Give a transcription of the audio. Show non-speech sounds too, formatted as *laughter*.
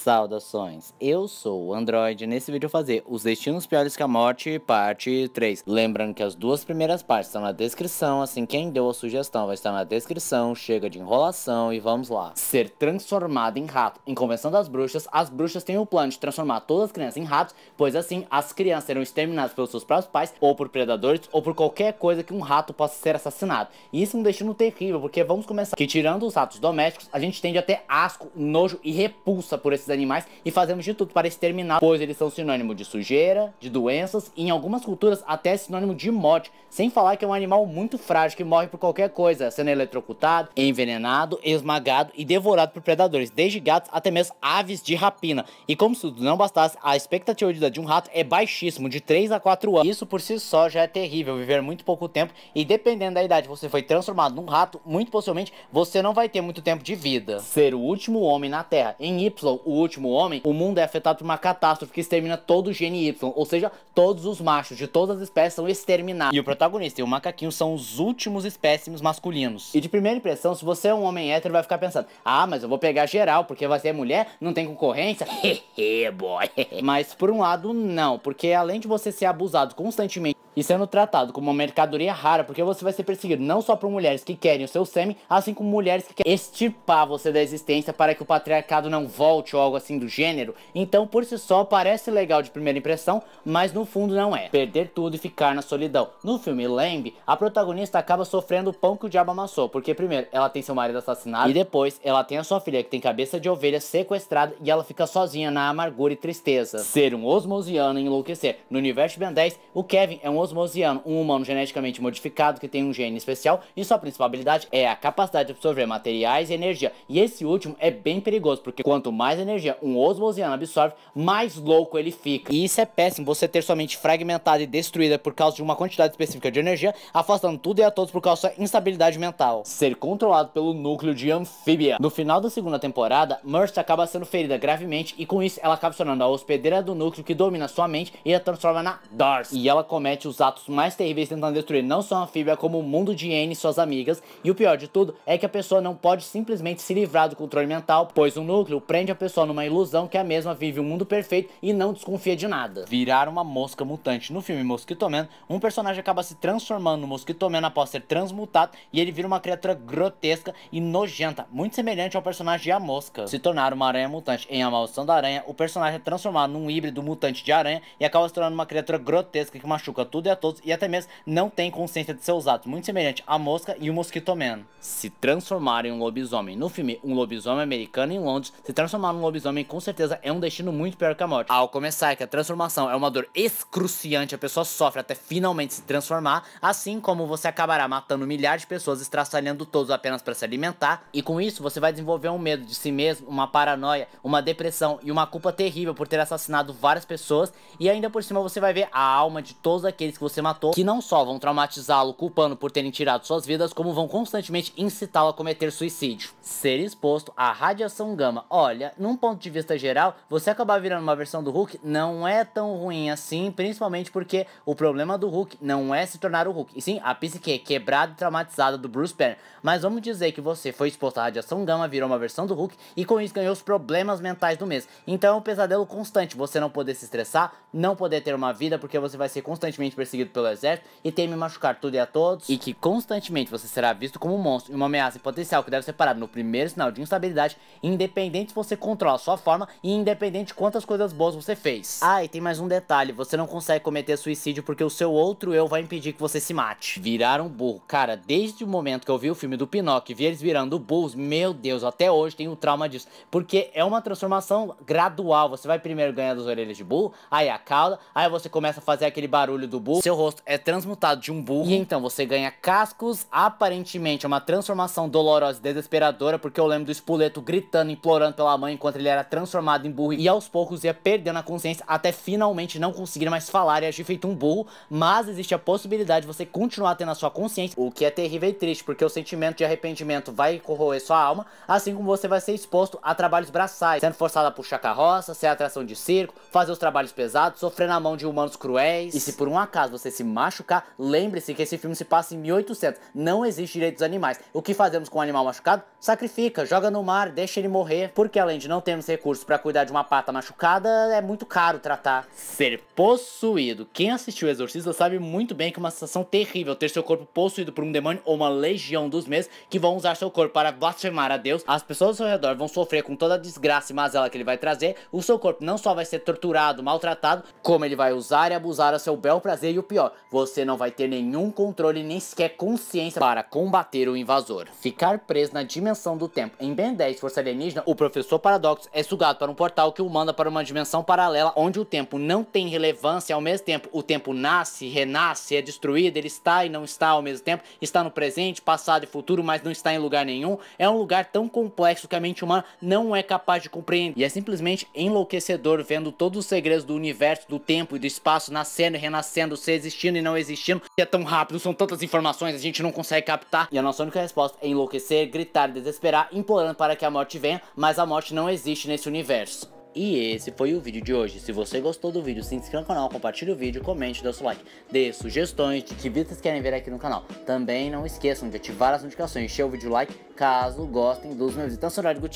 Saudações, eu sou o Android nesse vídeo eu vou fazer Os Destinos Piores que a Morte, parte 3. Lembrando que as duas primeiras partes estão na descrição, assim quem deu a sugestão vai estar na descrição, chega de enrolação e vamos lá. Ser transformado em rato. Em Convenção das Bruxas, as bruxas têm o plano de transformar todas as crianças em ratos, pois assim as crianças serão exterminadas pelos seus próprios pais, ou por predadores, ou por qualquer coisa que um rato possa ser assassinado. E isso é um destino terrível, porque vamos começar que tirando os ratos domésticos, a gente tende a ter asco, nojo e repulsa por esses desses animais e fazemos de tudo para exterminar, pois eles são sinônimo de sujeira, de doenças e em algumas culturas até sinônimo de morte, sem falar que é um animal muito frágil que morre por qualquer coisa, sendo eletrocutado, envenenado, esmagado e devorado por predadores, desde gatos até mesmo aves de rapina. E como se tudo não bastasse, a expectativa de vida de um rato é baixíssimo, de 3 a 4 anos. Isso por si só já é terrível, viver muito pouco tempo e dependendo da idade você foi transformado num rato, muito possivelmente você não vai ter muito tempo de vida. Ser o último homem na Terra. Em Y, o último homem, o mundo é afetado por uma catástrofe que extermina todo o gene Y, ou seja, todos os machos de todas as espécies são exterminados. E o protagonista e o macaquinho são os últimos espécimes masculinos. E de primeira impressão, se você é um homem hétero, vai ficar pensando: ah, mas eu vou pegar geral, porque você é mulher, não tem concorrência. *laughs* Hehe, boy. *laughs* mas por um lado, não, porque além de você ser abusado constantemente e sendo tratado como uma mercadoria rara, porque você vai ser perseguido não só por mulheres que querem o seu sêmen, assim como mulheres que querem extirpar você da existência para que o patriarcado não volte ou algo assim do gênero. Então, por si só, parece legal de primeira impressão, mas no fundo não é. Perder tudo e ficar na solidão. No filme Lamb, a protagonista acaba sofrendo o pão que o diabo amassou, porque primeiro ela tem seu marido assassinado e depois ela tem a sua filha que tem cabeça de ovelha sequestrada e ela fica sozinha na amargura e tristeza. Ser um osmosiano e enlouquecer. No universo Ben 10, o Kevin é um osmosiano, um humano geneticamente modificado que tem um gene especial e sua principal habilidade é a capacidade de absorver materiais e energia. E esse último é bem perigoso, porque quanto mais energia um osmosiano absorve, mais louco ele fica. E isso é péssimo, você ter sua mente fragmentada e destruída por causa de uma quantidade específica de energia, afastando tudo e a todos por causa da sua instabilidade mental. Ser controlado pelo núcleo de anfíbia. No final da segunda temporada, Mercy acaba sendo ferida gravemente e com isso ela acaba se tornando a hospedeira do núcleo que domina sua mente e a transforma na Darcy. E ela comete os atos mais terríveis tentando destruir não só a Fíbia, como o mundo de Anne e suas amigas. E o pior de tudo é que a pessoa não pode simplesmente se livrar do controle mental, pois o núcleo prende a pessoa numa ilusão que a mesma vive um mundo perfeito e não desconfia de nada. Virar uma mosca mutante. No filme Mosquito Man, um personagem acaba se transformando no Mosquito Man após ser transmutado e ele vira uma criatura grotesca e nojenta, muito semelhante ao personagem de A Mosca. Se tornar uma aranha mutante em A Maldição da Aranha, o personagem é transformado num híbrido mutante de aranha e acaba se tornando uma criatura grotesca que machuca tudo tudo e a todos e até mesmo não tem consciência de seus atos, muito semelhante à mosca e o mosquito man. Se transformar em um lobisomem. No filme Um Lobisomem Americano em Londres, se transformar um lobisomem com certeza é um destino muito pior que a morte. Ao começar é que a transformação é uma dor excruciante, a pessoa sofre até finalmente se transformar, assim como você acabará matando milhares de pessoas, estraçalhando todos apenas para se alimentar, e com isso você vai desenvolver um medo de si mesmo, uma paranoia, uma depressão e uma culpa terrível por ter assassinado várias pessoas, e ainda por cima você vai ver a alma de todos aqueles que você matou, que não só vão traumatizá-lo culpando por terem tirado suas vidas, como vão constantemente incitá-lo a cometer suicídio. Ser exposto à radiação gama, olha, num ponto de vista geral, você acabar virando uma versão do Hulk não é tão ruim assim, principalmente porque o problema do Hulk não é se tornar o Hulk, e sim a psique quebrada e traumatizada do Bruce Banner. Mas vamos dizer que você foi exposto à radiação gama, virou uma versão do Hulk e com isso ganhou os problemas mentais do mês. Então é um pesadelo constante você não poder se estressar, não poder ter uma vida porque você vai ser constantemente perseguido pelo exército e teme machucar tudo e a todos, e que constantemente você será visto como um monstro e uma ameaça em potencial que deve ser parado no primeiro sinal de instabilidade, independente se você controla a sua forma e independente de quantas coisas boas você fez. Ah, e tem mais um detalhe, você não consegue cometer suicídio porque o seu outro eu vai impedir que você se mate. Virar um burro. Cara, desde o momento que eu vi o filme do Pinóquio e vi eles virando burros, meu Deus, até hoje tenho trauma disso, porque é uma transformação gradual, você vai primeiro ganhar as orelhas de burro, aí a cauda, aí você começa a fazer aquele barulho do burro, seu rosto é transmutado de um burro. E então você ganha cascos, aparentemente é uma transformação dolorosa e desesperadora, porque eu lembro do espoleto gritando, implorando pela mãe enquanto ele era transformado em burro e aos poucos ia perdendo a consciência até finalmente não conseguir mais falar e agir feito um burro. Mas existe a possibilidade de você continuar tendo a sua consciência, o que é terrível e triste, porque o sentimento de arrependimento vai corroer sua alma, assim como você vai ser exposto a trabalhos braçais, sendo forçado a puxar carroça, ser atração de circo, fazer os trabalhos pesados, sofrer na mão de humanos cruéis. E se por um acaso caso você se machucar, lembre-se que esse filme se passa em 1800. Não existe direitos animais. O que fazemos com um animal machucado? Sacrifica, joga no mar, deixa ele morrer. Porque além de não termos recursos para cuidar de uma pata machucada, é muito caro tratar. Ser possuído. Quem assistiu o Exorcista sabe muito bem que é uma sensação terrível ter seu corpo possuído por um demônio ou uma legião dos mesmos que vão usar seu corpo para blasfemar a Deus. As pessoas ao redor vão sofrer com toda a desgraça e mazela que ele vai trazer. O seu corpo não só vai ser torturado, maltratado, como ele vai usar e abusar a seu bel prazer e o pior, você não vai ter nenhum controle nem sequer consciência para combater o invasor. Ficar preso na dimensão do tempo. Em Ben 10 Força Alienígena, o professor Paradox é sugado para um portal que o manda para uma dimensão paralela onde o tempo não tem relevância ao mesmo tempo. O tempo nasce, renasce, é destruído, ele está e não está ao mesmo tempo, está no presente, passado e futuro, mas não está em lugar nenhum. É um lugar tão complexo que a mente humana não é capaz de compreender. E é simplesmente enlouquecedor vendo todos os segredos do universo, do tempo e do espaço nascendo e renascendo ser existindo e não existindo. E é tão rápido, são tantas informações, a gente não consegue captar. E a nossa única resposta é enlouquecer, gritar, desesperar, implorando para que a morte venha, mas a morte não existe nesse universo. E esse foi o vídeo de hoje. Se você gostou do vídeo, se inscreva no canal, compartilhe o vídeo, comente, dê o seu like, dê sugestões de que vídeos querem ver aqui no canal. Também não esqueçam de ativar as notificações, encher o vídeo like caso gostem dos meus vídeos. Então, sou o